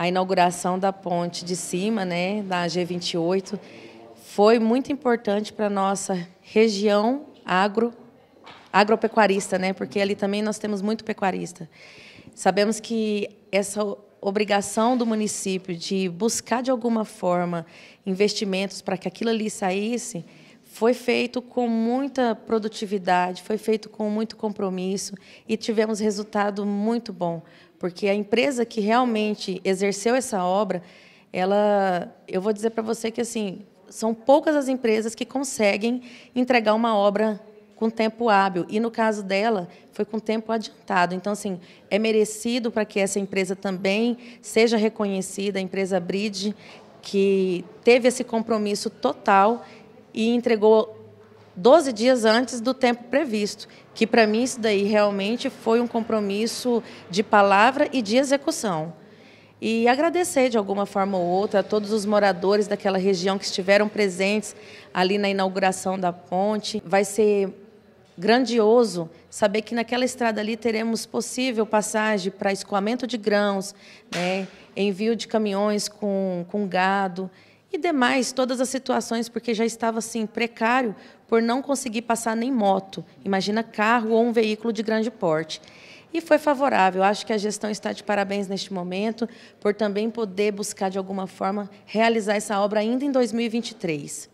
a inauguração da ponte de cima, né, da G28, foi muito importante para a nossa região agro, agropecuarista, né, porque ali também nós temos muito pecuarista. Sabemos que essa obrigação do município de buscar, de alguma forma, investimentos para que aquilo ali saísse, foi feito com muita produtividade, foi feito com muito compromisso e tivemos resultado muito bom, porque a empresa que realmente exerceu essa obra, ela, eu vou dizer para você que assim, são poucas as empresas que conseguem entregar uma obra com tempo hábil. E no caso dela, foi com tempo adiantado. Então, assim, é merecido para que essa empresa também seja reconhecida, a empresa Bridge, que teve esse compromisso total e entregou 12 dias antes do tempo previsto, que para mim isso daí realmente foi um compromisso de palavra e de execução. E agradecer de alguma forma ou outra a todos os moradores daquela região que estiveram presentes ali na inauguração da ponte. Vai ser grandioso saber que naquela estrada ali teremos possível passagem para escoamento de grãos, né, envio de caminhões com, com gado e demais, todas as situações, porque já estava assim precário por não conseguir passar nem moto, imagina carro ou um veículo de grande porte. E foi favorável. Acho que a gestão está de parabéns neste momento por também poder buscar de alguma forma realizar essa obra ainda em 2023.